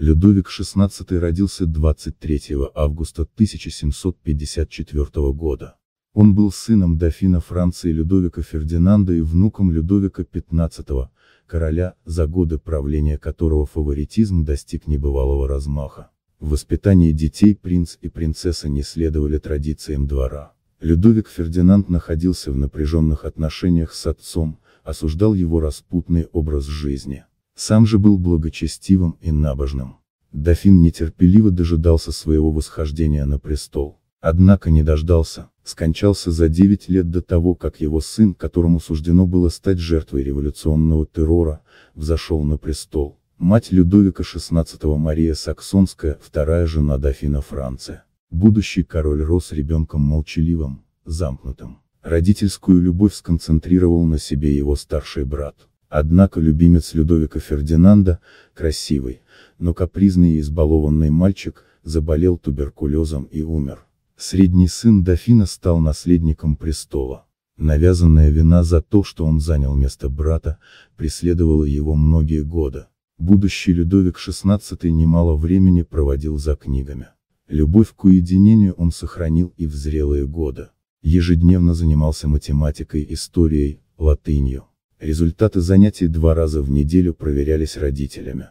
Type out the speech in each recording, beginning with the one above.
Людовик XVI родился 23 августа 1754 года. Он был сыном дофина Франции Людовика Фердинанда и внуком Людовика XV, короля, за годы правления которого фаворитизм достиг небывалого размаха. В воспитании детей принц и принцесса не следовали традициям двора. Людовик Фердинанд находился в напряженных отношениях с отцом, осуждал его распутный образ жизни. Сам же был благочестивым и набожным. Дофин нетерпеливо дожидался своего восхождения на престол. Однако не дождался, скончался за 9 лет до того, как его сын, которому суждено было стать жертвой революционного террора, взошел на престол. Мать Людовика XVI Мария Саксонская, вторая жена дофина Франция. Будущий король рос ребенком молчаливым, замкнутым. Родительскую любовь сконцентрировал на себе его старший брат. Однако любимец Людовика Фердинанда, красивый, но капризный и избалованный мальчик, заболел туберкулезом и умер. Средний сын дофина стал наследником престола. Навязанная вина за то, что он занял место брата, преследовала его многие годы. Будущий Людовик XVI немало времени проводил за книгами. Любовь к уединению он сохранил и в зрелые годы. Ежедневно занимался математикой, историей, латынью. Результаты занятий два раза в неделю проверялись родителями.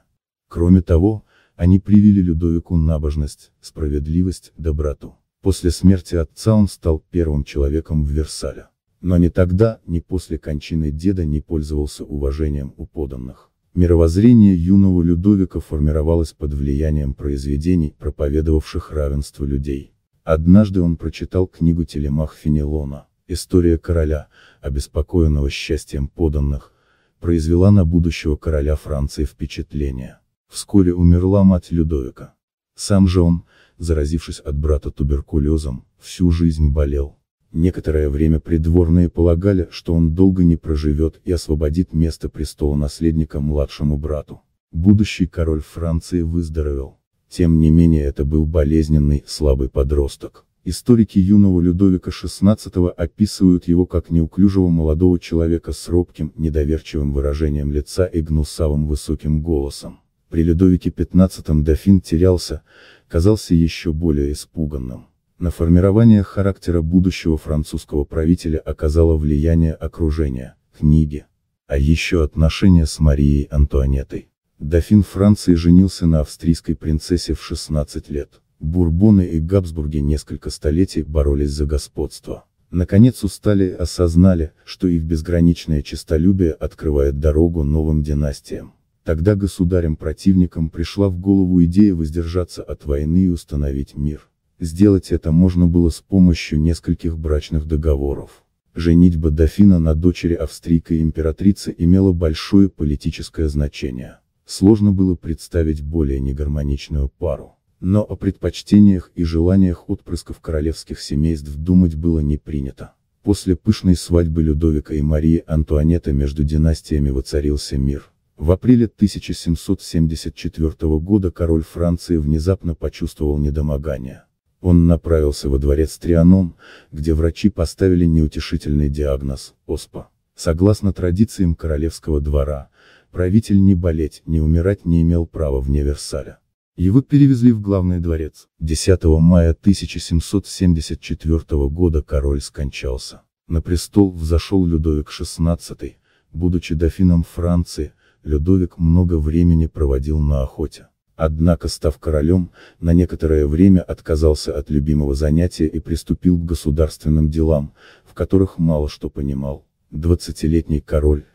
Кроме того, они привили Людовику набожность, справедливость, доброту. После смерти отца он стал первым человеком в Версале. Но ни тогда, ни после кончины деда не пользовался уважением у подданных. Мировоззрение юного Людовика формировалось под влиянием произведений, проповедовавших равенство людей. Однажды он прочитал книгу Телемах Фенелона История короля, обеспокоенного счастьем поданных, произвела на будущего короля Франции впечатление. Вскоре умерла мать Людовика. Сам же он, заразившись от брата туберкулезом, всю жизнь болел. Некоторое время придворные полагали, что он долго не проживет и освободит место престола наследника младшему брату. Будущий король Франции выздоровел. Тем не менее это был болезненный, слабый подросток. Историки юного Людовика XVI описывают его как неуклюжего молодого человека с робким, недоверчивым выражением лица и гнусавым высоким голосом. При Людовике XV дофин терялся, казался еще более испуганным. На формирование характера будущего французского правителя оказало влияние окружения, книги, а еще отношения с Марией Антуанеттой. Дофин Франции женился на австрийской принцессе в 16 лет. Бурбоны и Габсбурги несколько столетий боролись за господство. Наконец устали и осознали, что их безграничное честолюбие открывает дорогу новым династиям. Тогда государям-противникам пришла в голову идея воздержаться от войны и установить мир. Сделать это можно было с помощью нескольких брачных договоров. Женитьба дофина на дочери австрийской императрицы имела большое политическое значение. Сложно было представить более негармоничную пару но о предпочтениях и желаниях отпрысков королевских семейств думать было не принято. После пышной свадьбы Людовика и Марии Антуанетты между династиями воцарился мир. В апреле 1774 года король Франции внезапно почувствовал недомогание. Он направился во дворец Трианон, где врачи поставили неутешительный диагноз – оспа. Согласно традициям королевского двора, правитель ни болеть, ни умирать не имел права вне Версаля. Его перевезли в главный дворец. 10 мая 1774 года король скончался. На престол взошел Людовик XVI, будучи дофином Франции, Людовик много времени проводил на охоте. Однако, став королем, на некоторое время отказался от любимого занятия и приступил к государственным делам, в которых мало что понимал. Двадцатилетний король,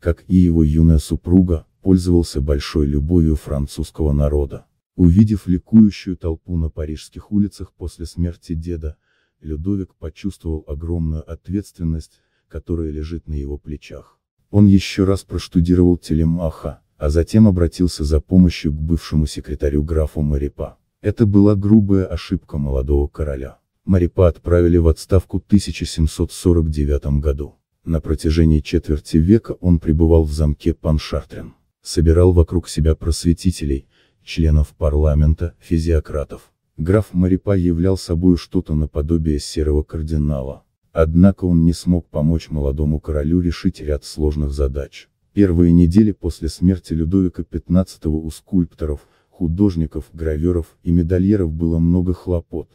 как и его юная супруга, пользовался большой любовью французского народа. Увидев ликующую толпу на парижских улицах после смерти деда, Людовик почувствовал огромную ответственность, которая лежит на его плечах. Он еще раз проштудировал телемаха, а затем обратился за помощью к бывшему секретарю графу Марипа. Это была грубая ошибка молодого короля. Марипа отправили в отставку в 1749 году. На протяжении четверти века он пребывал в замке Паншартрен. Собирал вокруг себя просветителей, членов парламента, физиократов. Граф Марипа являл собой что-то наподобие серого кардинала. Однако он не смог помочь молодому королю решить ряд сложных задач. Первые недели после смерти Людовика XV у скульпторов, художников, граверов и медальеров было много хлопот,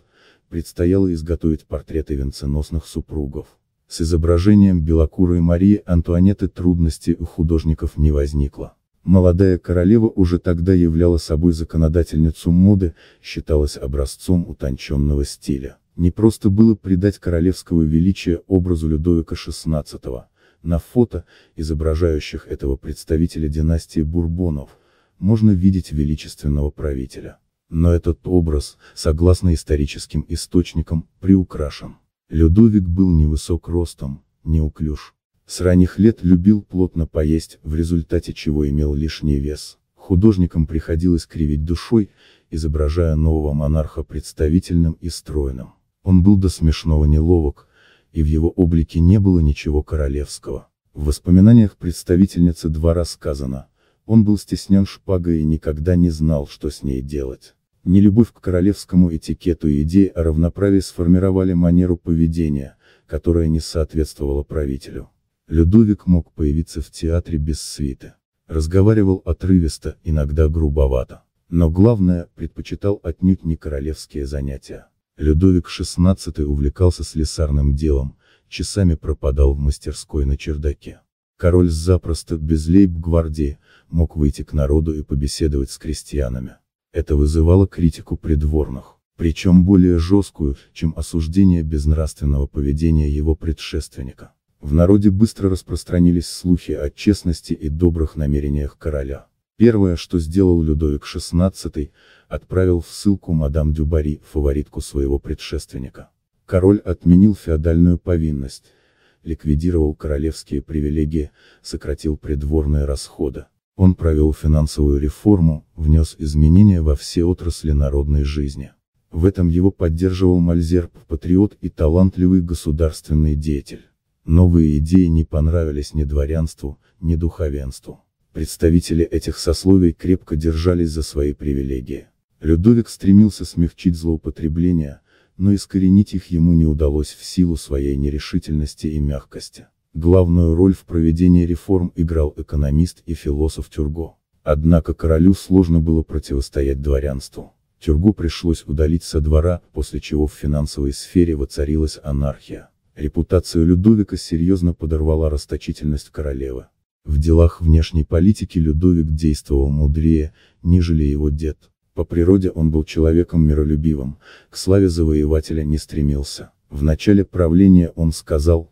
предстояло изготовить портреты венценосных супругов. С изображением белокурой Марии Антуанетты трудностей у художников не возникло. Молодая королева уже тогда являла собой законодательницу моды, считалась образцом утонченного стиля. Не просто было придать королевского величия образу Людовика XVI. На фото, изображающих этого представителя династии Бурбонов, можно видеть величественного правителя. Но этот образ, согласно историческим источникам, приукрашен. Людовик был невысок ростом, неуклюж. С ранних лет любил плотно поесть, в результате чего имел лишний вес. Художникам приходилось кривить душой, изображая нового монарха представительным и стройным. Он был до смешного неловок, и в его облике не было ничего королевского. В воспоминаниях представительницы двора сказано, он был стеснен шпагой и никогда не знал, что с ней делать. Нелюбовь к королевскому этикету и идеи о а равноправии сформировали манеру поведения, которая не соответствовала правителю. Людовик мог появиться в театре без свиты, Разговаривал отрывисто, иногда грубовато. Но главное, предпочитал отнюдь не королевские занятия. Людовик XVI увлекался слесарным делом, часами пропадал в мастерской на чердаке. Король запросто, без лейб-гвардии, мог выйти к народу и побеседовать с крестьянами. Это вызывало критику придворных, причем более жесткую, чем осуждение безнравственного поведения его предшественника. В народе быстро распространились слухи о честности и добрых намерениях короля. Первое, что сделал Людовик XVI, отправил в ссылку мадам Дюбари, фаворитку своего предшественника. Король отменил феодальную повинность, ликвидировал королевские привилегии, сократил придворные расходы. Он провел финансовую реформу, внес изменения во все отрасли народной жизни. В этом его поддерживал Мальзерб, патриот и талантливый государственный деятель. Новые идеи не понравились ни дворянству, ни духовенству. Представители этих сословий крепко держались за свои привилегии. Людовик стремился смягчить злоупотребления, но искоренить их ему не удалось в силу своей нерешительности и мягкости. Главную роль в проведении реформ играл экономист и философ Тюрго. Однако королю сложно было противостоять дворянству. Тюргу пришлось удалить со двора, после чего в финансовой сфере воцарилась анархия. Репутацию Людовика серьезно подорвала расточительность королевы. В делах внешней политики Людовик действовал мудрее, нежели его дед. По природе он был человеком миролюбивым, к славе завоевателя не стремился. В начале правления он сказал,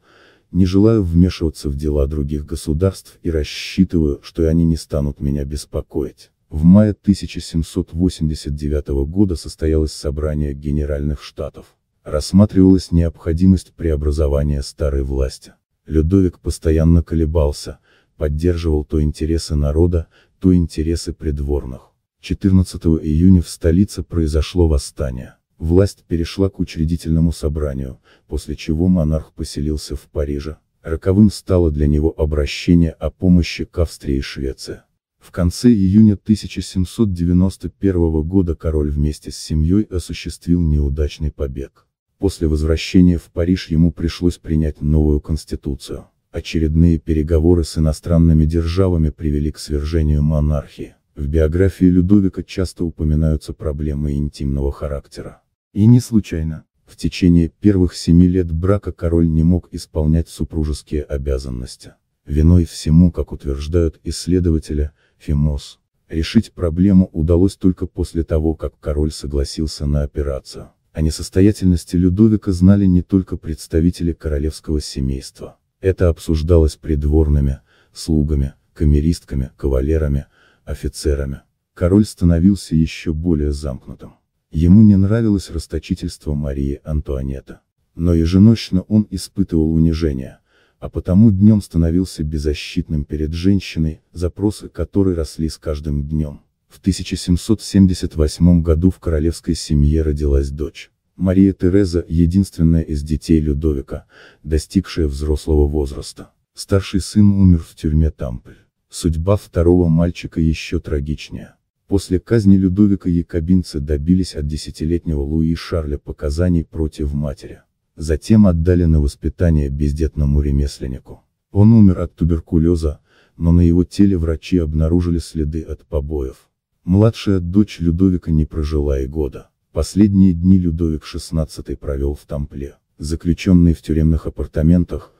не желаю вмешиваться в дела других государств и рассчитываю, что они не станут меня беспокоить. В мае 1789 года состоялось собрание Генеральных Штатов рассматривалась необходимость преобразования старой власти. Людовик постоянно колебался, поддерживал то интересы народа, то интересы придворных. 14 июня в столице произошло восстание. Власть перешла к учредительному собранию, после чего монарх поселился в Париже. Роковым стало для него обращение о помощи к Австрии и Швеции. В конце июня 1791 года король вместе с семьей осуществил неудачный побег. После возвращения в Париж ему пришлось принять новую конституцию. Очередные переговоры с иностранными державами привели к свержению монархии. В биографии Людовика часто упоминаются проблемы интимного характера. И не случайно. В течение первых семи лет брака король не мог исполнять супружеские обязанности. Виной всему, как утверждают исследователи, Фимос. Решить проблему удалось только после того, как король согласился на операцию. О несостоятельности Людовика знали не только представители королевского семейства. Это обсуждалось придворными, слугами, камеристками, кавалерами, офицерами. Король становился еще более замкнутым. Ему не нравилось расточительство Марии Антуанетты. Но еженочно он испытывал унижение, а потому днем становился беззащитным перед женщиной, запросы которой росли с каждым днем. В 1778 году в королевской семье родилась дочь. Мария Тереза, единственная из детей Людовика, достигшая взрослого возраста. Старший сын умер в тюрьме Тампль. Судьба второго мальчика еще трагичнее. После казни Людовика якобинцы добились от десятилетнего Луи Шарля показаний против матери. Затем отдали на воспитание бездетному ремесленнику. Он умер от туберкулеза, но на его теле врачи обнаружили следы от побоев. Младшая дочь Людовика не прожила и года. Последние дни Людовик XVI провел в Тампле, заключенный в тюремных апартаментах,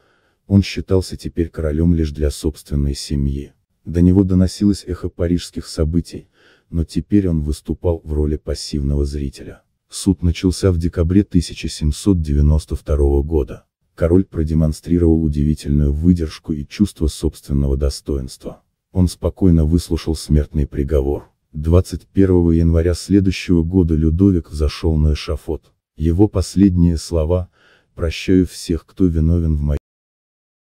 он считался теперь королем лишь для собственной семьи. До него доносилось эхо парижских событий, но теперь он выступал в роли пассивного зрителя. Суд начался в декабре 1792 года. Король продемонстрировал удивительную выдержку и чувство собственного достоинства. Он спокойно выслушал смертный приговор. 21 января следующего года Людовик взошел на эшафот. Его последние слова «Прощаю всех, кто виновен в моей